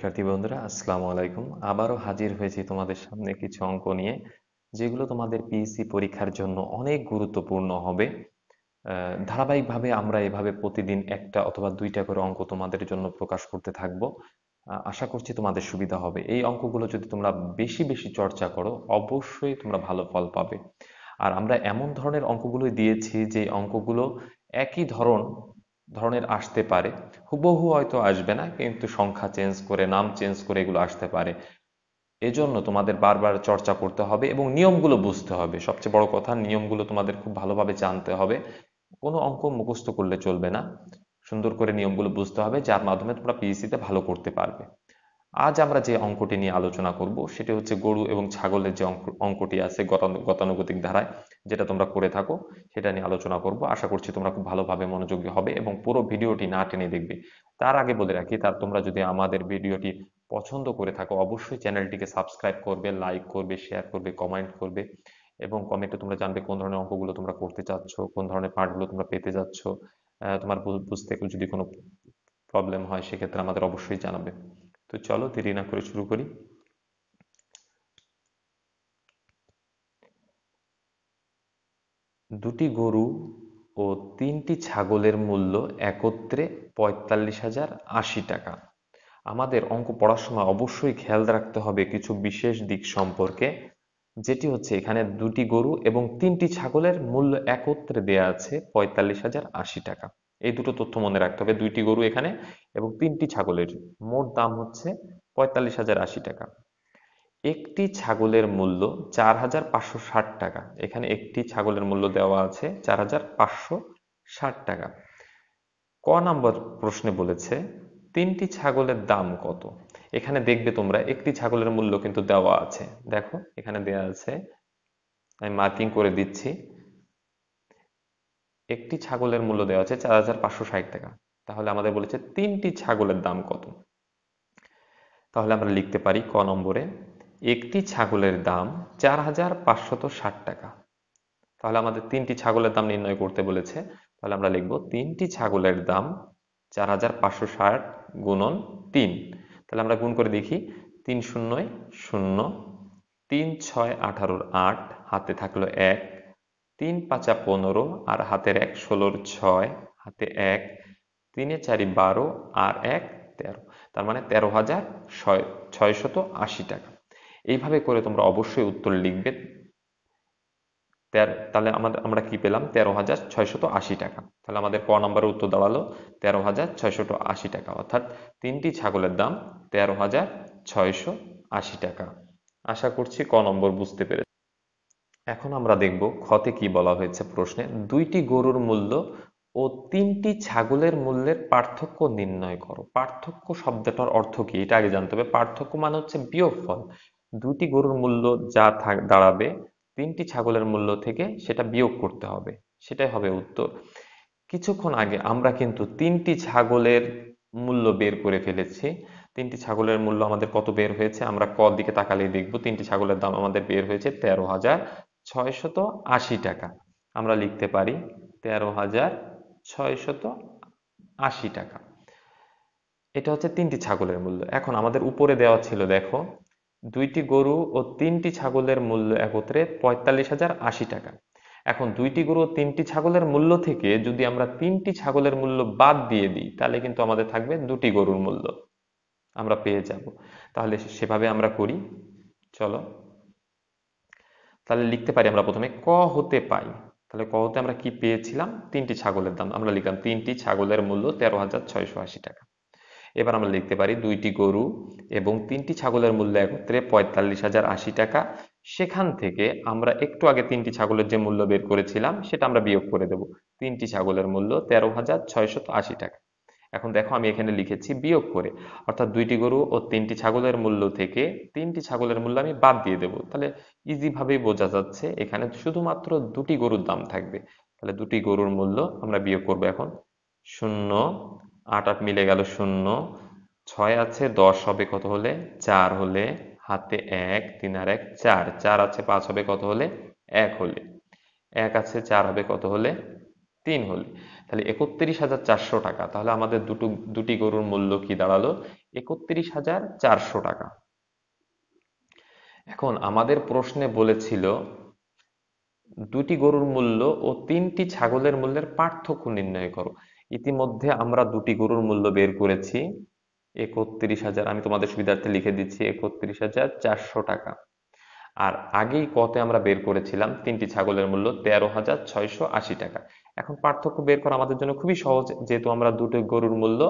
শিক্ষার্থী বন্ধুরা আসসালামু আলাইকুম আবারও হাজির হয়েছি তোমাদের সামনে কিছু অঙ্ক নিয়ে যেগুলো তোমাদের পিএসসি e পরীক্ষার জন্য অনেক গুরুত্বপূর্ণ হবে ধারাবাহিকভাবে আমরা এভাবে প্রতিদিন একটা অথবা দুইটা করে অঙ্ক তোমাদের জন্য প্রকাশ করতে থাকব আশা করছি তোমাদের সুবিধা হবে এই অঙ্কগুলো যদি তোমরা বেশি বেশি চর্চা করো অবশ্যই তোমরা ভালো ফল পাবে আর আমরা এমন ধরনের অঙ্কগুলো দিয়েছি যে অঙ্কগুলো একই ধরন ধরনের আসতে পারে হুবহু হয়তো আসবে না কিন্তু সংখ্যা চেঞ্জ করে নাম চেঞ্জ করে এগুলো আসতে পারে এজন্য তোমাদের বারবার চর্চা করতে হবে এবং নিয়মগুলো বুঝতে হবে সবচেয়ে বড় কথা নিয়মগুলো তোমাদের খুব ভালোভাবে জানতে হবে কোনো অঙ্ক মুখস্থ করলে চলবে না সুন্দর করে নিয়মগুলো বুঝতে হবে যার মাধ্যমে তোমরা পিএসসিতে ভালো করতে পারবে আজ আমরা যে অঙ্কটি নিয়ে আলোচনা করব সেটি হচ্ছে গরু এবং ছাগলের যে অঙ্কটি আছে গতানুগতিক ধারায় যেটা তোমরা করে থাকো সেটা নিয়ে আলোচনা করব আশা করছি তোমরা খুব ভালোভাবে মনোযোগী হবে এবং পুরো ভিডিওটি না টেনে দেখবে তার আগে বলে রাখি তার তোমরা যদি আমাদের ভিডিওটি পছন্দ করে থাকো অবশ্যই চ্যানেলটিকে সাবস্ক্রাইব করবে লাইক করবে শেয়ার করবে কমেন্ট করবে এবং কমেন্টে তোমরা জানবে কোন ধরনের অঙ্কগুলো তোমরা করতে চাচ্ছ কোন ধরনের পার্টগুলো তোমরা পেতে যাচ্ছ তোমার বুঝতে যদি কোনো প্রবলেম হয় সেক্ষেত্রে আমাদের অবশ্যই জানাবে তো চলো দেরি না করে শুরু করি দুটি গরু ও তিনটি ছাগলের মূল্য একত্রে পঁয়তাল্লিশ হাজার আশি টাকা আমাদের অঙ্ক পড়ার সময় অবশ্যই খেয়াল রাখতে হবে কিছু বিশেষ দিক সম্পর্কে যেটি হচ্ছে এখানে দুটি গরু এবং তিনটি ছাগলের মূল্য একত্রে দেয়া আছে পঁয়তাল্লিশ হাজার আশি টাকা এই দুটো তথ্য মনে রাখতে হবে দুইটি গরু এখানে এবং তিনটি ছাগলের মোট দাম হচ্ছে পঁয়তাল্লিশ হাজার আশি টাকা একটি ছাগলের মূল্য চার হাজার পাঁচশো ষাট টাকা এখানে একটি ছাগলের মূল্য দেওয়া আছে চার হাজার পাঁচশো ষাট টাকা ক নম্বর প্রশ্নে বলেছে তিনটি ছাগলের দাম কত এখানে দেখবে তোমরা একটি ছাগলের মূল্য কিন্তু দেওয়া আছে দেখো এখানে দেওয়া আছে আমি মার্কিং করে দিচ্ছি একটি ছাগলের মূল্য দেওয়া আছে চার হাজার পাঁচশো ষাট টাকা তাহলে আমাদের বলেছে তিনটি ছাগলের দাম কত তাহলে আমরা লিখতে পারি ক নম্বরে একটি ছাগলের দাম চার হাজার পাঁচশত ষাট টাকা তাহলে আমাদের তিনটি ছাগলের দাম নির্ণয় করতে বলেছে তাহলে আমরা লিখব তিনটি ছাগলের দাম চার হাজার পাঁচশো ষাট গুণন তিন তাহলে আমরা গুণ করে দেখি তিন শূন্য শূন্য তিন ছয় আঠারোর আট হাতে থাকলো এক তিন পাঁচা পনেরো আর হাতের এক ষোলোর ছয় হাতে এক তিনে চারি বারো আর এক তেরো তার মানে তেরো হাজার ছয় ছয়শত আশি টাকা এইভাবে করে তোমরা অবশ্যই উত্তর লিখবে তাহলে আমাদের আমরা কি পেলাম তেরো হাজার ছয়শত আশি টাকা তাহলে আমাদের ক নম্বরের উত্তর দাঁড়ালো তেরো হাজার ছয়শত আশি টাকা অর্থাৎ তিনটি ছাগলের দাম তেরো হাজার ছয়শো আশি টাকা আশা করছি ক নম্বর বুঝতে পেরেছি এখন আমরা দেখব খতে কি বলা হয়েছে প্রশ্নে দুইটি গরুর মূল্য ও তিনটি ছাগলের মূল্যের পার্থক্য নির্ণয় করো পার্থক্য শব্দটার অর্থ কি এটা আগে জানতে হবে পার্থক্য মানে হচ্ছে বিয়োগফল দুটি গরুর মূল্য যা দাঁড়াবে তিনটি ছাগলের মূল্য থেকে সেটা বিয়োগ করতে হবে সেটাই হবে উত্তর কিছুক্ষণ আগে আমরা কিন্তু তিনটি ছাগলের মূল্য বের করে ফেলেছি তিনটি ছাগলের মূল্য আমাদের কত বের হয়েছে আমরা ক দিকে তাকালেই দেখব তিনটি ছাগলের দাম আমাদের বের হয়েছে তেরো হাজার ছয়শত আশি টাকা আমরা লিখতে পারি তেরো হাজার ছয়শত আশি টাকা এটা হচ্ছে তিনটি ছাগলের মূল্য এখন আমাদের উপরে দেওয়া ছিল দেখো দুইটি গরু ও তিনটি ছাগলের মূল্য একত্রে পঁয়তাল্লিশ হাজার আশি টাকা এখন দুইটি গরু ও তিনটি ছাগলের মূল্য থেকে যদি আমরা তিনটি ছাগলের মূল্য বাদ দিয়ে দিই তাহলে কিন্তু আমাদের থাকবে দুটি গরুর মূল্য আমরা পেয়ে যাব তাহলে সেভাবে আমরা করি চলো তাহলে লিখতে পারি আমরা প্রথমে ক হতে পাই তাহলে ক হতে আমরা কি পেয়েছিলাম তিনটি ছাগলের দাম আমরা লিখলাম তিনটি ছাগলের মূল্য তেরো হাজার ছয়শো আশি টাকা এবার আমরা লিখতে পারি দুইটি গরু এবং তিনটি ছাগলের মূল্য একত্রে পঁয়তাল্লিশ হাজার আশি টাকা সেখান থেকে আমরা একটু আগে তিনটি ছাগলের যে মূল্য বের করেছিলাম সেটা আমরা বিয়োগ করে দেব তিনটি ছাগলের মূল্য তেরো হাজার ছয়শত আশি টাকা এখন দেখো আমি এখানে লিখেছি বিয়োগ করে অর্থাৎ দুইটি গরু ও তিনটি ছাগলের মূল্য থেকে তিনটি ছাগলের মূল্য আমি বাদ দিয়ে দেব তাহলে ইজিভাবেই বোঝা যাচ্ছে এখানে শুধুমাত্র দুটি গরুর দাম থাকবে তাহলে দুটি গরুর মূল্য আমরা বিয়োগ করব এখন শূন্য আট আট মিলে গেল শূন্য ছয় আছে দশ হবে কত হলে চার হলে হাতে এক তিন আর এক চার চার আছে পাঁচ হবে কত হলে এক হলে এক আছে চার হবে কত হলে তিন হলে তাহলে একত্রিশ হাজার চারশো টাকা তাহলে আমাদের দুটো দুটি গরুর মূল্য কি দাঁড়ালো একত্রিশ হাজার চারশো টাকা এখন আমাদের প্রশ্নে বলেছিল দুটি গরুর মূল্য ও তিনটি ছাগলের মূল্যের পার্থক্য নির্ণয় করো ইতিমধ্যে আমরা দুটি গরুর মূল্য বের করেছি একত্রিশ হাজার আমি তোমাদের সুবিধার্থে লিখে দিচ্ছি একত্রিশ হাজার চারশো টাকা আর আগেই কতে আমরা বের করেছিলাম তিনটি ছাগলের মূল্য তেরো হাজার ছয়শো আশি টাকা এখন পার্থক্য বের করা আমাদের জন্য খুবই সহজ যেহেতু আমরা দুটো গরুর মূল্য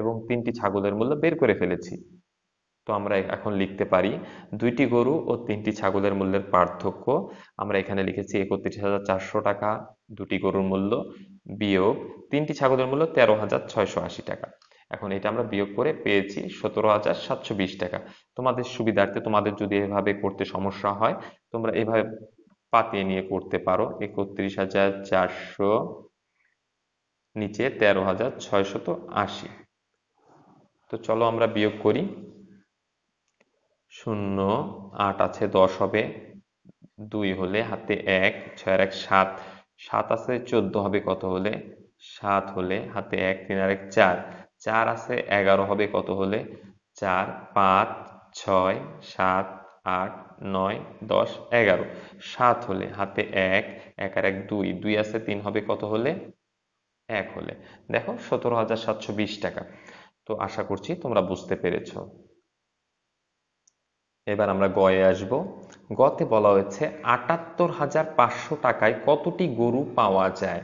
এবং তিনটি ছাগলের মূল্য বের করে ফেলেছি তো আমরা এখন লিখতে পারি দুইটি গরু ও তিনটি ছাগলের মূল্যের পার্থক্য আমরা এখানে লিখেছি একত্রিশ হাজার চারশো টাকা দুটি গরুর মূল্য বিয়োগ তিনটি ছাগলের মূল্য তেরো হাজার ছয়শো আশি টাকা এখন এটা আমরা বিয়োগ করে পেয়েছি সতেরো হাজার সাতশো বিশ টাকা তোমাদের সুবিধার্থে তোমাদের যদি এভাবে করতে সমস্যা হয় তোমরা এভাবে পাতিয়ে নিয়ে করতে পারো একত্রিশ হাজার চারশো নিচে তেরো হাজার ছয়শত আশি তো চলো আমরা বিয়োগ করি শূন্য আট আছে দশ হবে দুই হলে হাতে এক ছয় এক সাত সাত আছে চোদ্দ হবে কত হলে সাত হলে হাতে এক তিন আর এক চার চার আছে এগারো হবে কত হলে চার পাঁচ ছয় সাত আট নয় দশ এগারো সাত হলে হাতে এক এক আর এক দুই দুই আছে তিন হবে কত হলে এক হলে দেখো সতেরো হাজার সাতশো বিশ টাকা তো আশা করছি তোমরা বুঝতে পেরেছ এবার আমরা গয়ে আসব গতে বলা হয়েছে আটাত্তর হাজার পাঁচশো টাকায় কতটি গরু পাওয়া যায়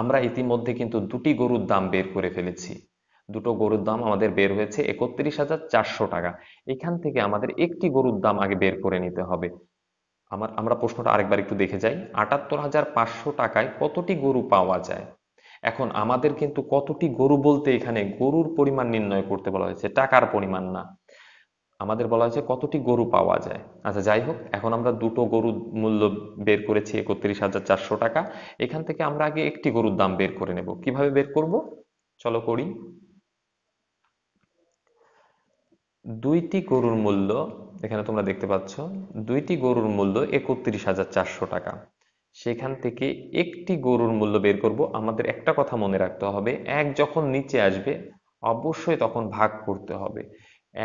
আমরা ইতিমধ্যে কিন্তু দুটি গরুর দাম বের করে ফেলেছি দুটো গরুর দাম আমাদের বের হয়েছে একত্রিশ হাজার চারশো টাকা এখান থেকে আমাদের একটি গরুর দাম আগে বের করে নিতে হবে আমার আমরা প্রশ্নটা আরেকবার একটু দেখে যাই আটাত্তর হাজার পাঁচশো টাকায় কতটি গরু পাওয়া যায় এখন আমাদের কিন্তু কতটি গরু বলতে এখানে গরুর পরিমাণ নির্ণয় করতে বলা হয়েছে টাকার পরিমাণ না আমাদের বলা হয়েছে কতটি গরু পাওয়া যায় আচ্ছা যাই হোক এখন আমরা দুটো গরুর মূল্য বের করেছি একত্রিশ হাজার চারশো টাকা এখান থেকে আমরা আগে একটি গরুর দাম বের করে নেব কিভাবে বের করব চলো করি দুইটি গরুর মূল্য এখানে তোমরা দেখতে পাচ্ছ দুইটি গরুর মূল্য একত্রিশ হাজার চারশো টাকা সেখান থেকে একটি গরুর মূল্য বের করব আমাদের একটা কথা মনে রাখতে হবে এক যখন নিচে আসবে অবশ্যই তখন ভাগ করতে হবে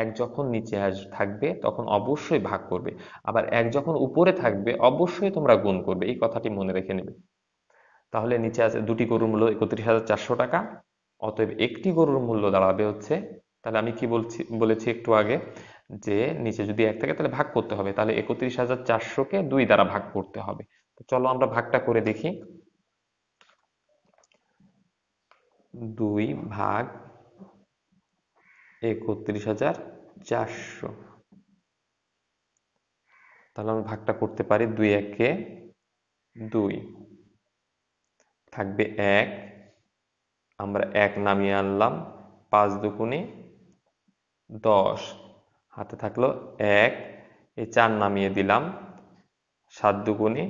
এক যখন নিচে আস থাকবে তখন অবশ্যই ভাগ করবে আবার এক যখন উপরে থাকবে অবশ্যই তোমরা গুণ করবে এই কথাটি মনে রেখে নেবে তাহলে নিচে আছে দুটি গরুর মূল্য একত্রিশ হাজার চারশো টাকা অতএব একটি গরুর মূল্য দাঁড়াবে হচ্ছে তাহলে আমি কি বলছি বলেছি একটু আগে যে নিচে যদি এক থাকে তাহলে ভাগ করতে হবে তাহলে একত্রিশ হাজার চারশোকে দুই দ্বারা ভাগ করতে হবে তো চলো আমরা ভাগটা করে দেখি দুই ভাগ একত্রিশ হাজার চারশো তাহলে আমরা ভাগটা করতে পারি দুই একে দুই থাকবে এক আমরা এক নামিয়ে আনলাম পাঁচ দুকুনি দশ হাতে থাকলো এক এই চার নামিয়ে দিলাম সাত দুগুণে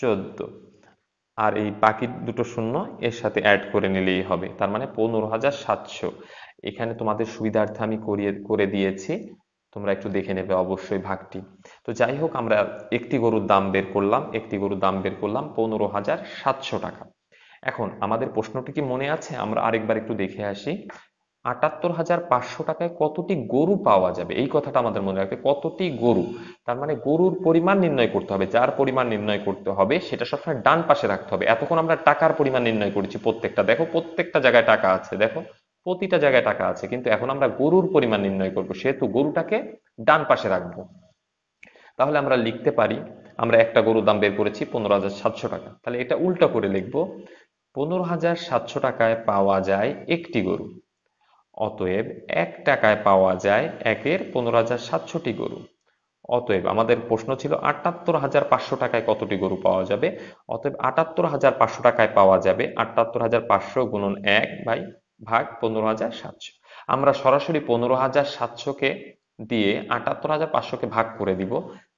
চোদ্দ আর এই বাকি দুটো শূন্য এর সাথে অ্যাড করে নিলেই হবে তার মানে পনেরো হাজার সাতশো এখানে তোমাদের সুবিধার্থে আমি করিয়ে করে দিয়েছি তোমরা একটু দেখে নেবে অবশ্যই ভাগটি তো যাই হোক আমরা একটি গরুর দাম বের করলাম একটি গরুর দাম বের করলাম পনেরো হাজার সাতশো টাকা এখন আমাদের প্রশ্নটি কি মনে আছে আমরা আরেকবার একটু দেখে আসি আটাত্তর হাজার পাঁচশো টাকায় কতটি গরু পাওয়া যাবে এই কথাটা আমাদের মনে রাখতে কতটি গরু তার মানে গরুর পরিমাণ নির্ণয় করতে হবে যার পরিমাণ নির্ণয় করতে হবে সেটা সবসময় ডান পাশে রাখতে হবে এতক্ষণ আমরা টাকার পরিমাণ নির্ণয় করেছি প্রত্যেকটা দেখো প্রত্যেকটা জায়গায় টাকা আছে দেখো প্রতিটা জায়গায় টাকা আছে কিন্তু এখন আমরা গরুর পরিমাণ নির্ণয় করবো সেহেতু গরুটাকে ডান পাশে রাখবো তাহলে আমরা লিখতে পারি আমরা একটা গরুর দাম বের করেছি পনেরো হাজার সাতশো টাকা তাহলে এটা উল্টা করে লিখবো পনেরো হাজার সাতশো টাকায় পাওয়া যায় একটি গরু অতএব এক টাকায় পাওয়া যায় একের পনেরো হাজার সাতশোটি গরু অতএব আমাদের প্রশ্ন ছিল আটাত্তর হাজার পাঁচশো টাকায় কতটি গরু পাওয়া যাবে অতএব আটাত্তর হাজার পাঁচশো টাকায় পাওয়া যাবে আটাত্তর হাজার পাঁচশো গুণন এক ভাই ভাগ পনেরো হাজার সাতশো আমরা সরাসরি পনেরো হাজার সাতশোকে দিয়ে আটাত্তর হাজার পাঁচশোকে ভাগ করে দিব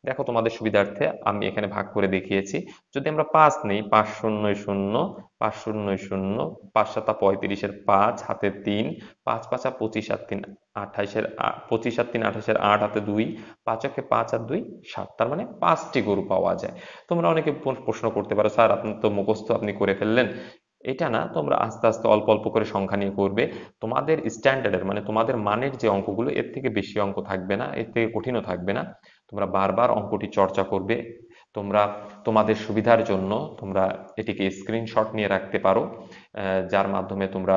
দেখো তোমাদের সুবিধার্থে আমি এখানে ভাগ করে দেখিয়েছি যদি আমরা পাঁচ নেই পাঁচ শূন্য শূন্য পাঁচ শূন্য শূন্য পাঁচ সাতা পঁয়ত্রিশের পাঁচ হাতে তিন পাঁচ পাঁচা পঁচিশ আর তিন আঠাশের পঁচিশ আর তিন আঠাশের আট হাতে দুই পাঁচ একে পাঁচ আর দুই সাত তার মানে পাঁচটি গরু পাওয়া যায় তোমরা অনেকে প্রশ্ন করতে পারো স্যার আপনি তো মুখস্থ আপনি করে ফেললেন এটা না তোমরা আস্তে আস্তে অল্প অল্প করে সংখ্যা নিয়ে করবে তোমাদের স্ট্যান্ডার্ডের মানে তোমাদের মানের যে অঙ্কগুলো এর থেকে বেশি অঙ্ক থাকবে না এর থেকে কঠিনও থাকবে না তোমরা বারবার অঙ্কটি চর্চা করবে তোমরা তোমাদের সুবিধার জন্য তোমরা এটিকে স্ক্রিনশট নিয়ে রাখতে পারো যার মাধ্যমে তোমরা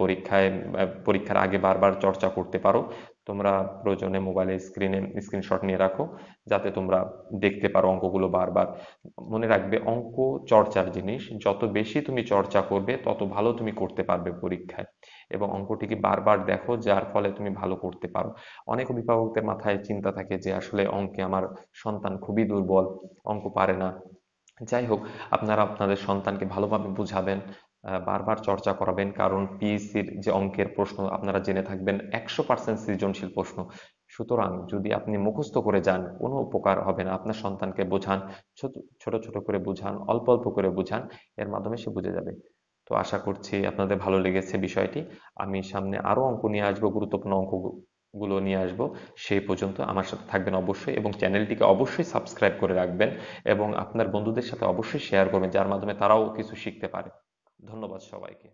পরীক্ষায় পরীক্ষার আগে বারবার চর্চা করতে পারো তোমরা প্রয়োজনে মোবাইলে স্ক্রিনে স্ক্রিনশট নিয়ে রাখো যাতে তোমরা দেখতে পারো অঙ্কগুলো বারবার মনে রাখবে অঙ্ক চর্চার জিনিস যত বেশি তুমি চর্চা করবে তত ভালো তুমি করতে পারবে পরীক্ষায় এবং অঙ্কটিকে বারবার দেখো যার ফলে তুমি ভালো করতে পারো অনেক অভিভাবকদের মাথায় চিন্তা থাকে যে আসলে অঙ্কে আমার সন্তান খুবই দুর্বল অঙ্ক পারে না যাই হোক আপনারা আপনাদের সন্তানকে ভালোভাবে বুঝাবেন বারবার চর্চা করাবেন কারণ পিএসসির e যে অঙ্কের প্রশ্ন আপনারা জেনে থাকবেন একশো পার্সেন্ট সৃজনশীল প্রশ্ন সুতরাং যদি আপনি মুখস্থ করে যান কোনো উপকার হবে না আপনার সন্তানকে বোঝান ছোট ছোট করে বোঝান অল্প অল্প করে বোঝান এর মাধ্যমে সে বুঝে যাবে তো আশা করছি আপনাদের ভালো লেগেছে বিষয়টি আমি সামনে আরও অঙ্ক নিয়ে আসবো গুরুত্বপূর্ণ অঙ্কগুলো নিয়ে আসবো সেই পর্যন্ত আমার সাথে থাকবেন অবশ্যই এবং চ্যানেলটিকে অবশ্যই সাবস্ক্রাইব করে রাখবেন এবং আপনার বন্ধুদের সাথে অবশ্যই শেয়ার করবেন যার মাধ্যমে তারাও কিছু শিখতে পারে ধন্যবাদ সবাইকে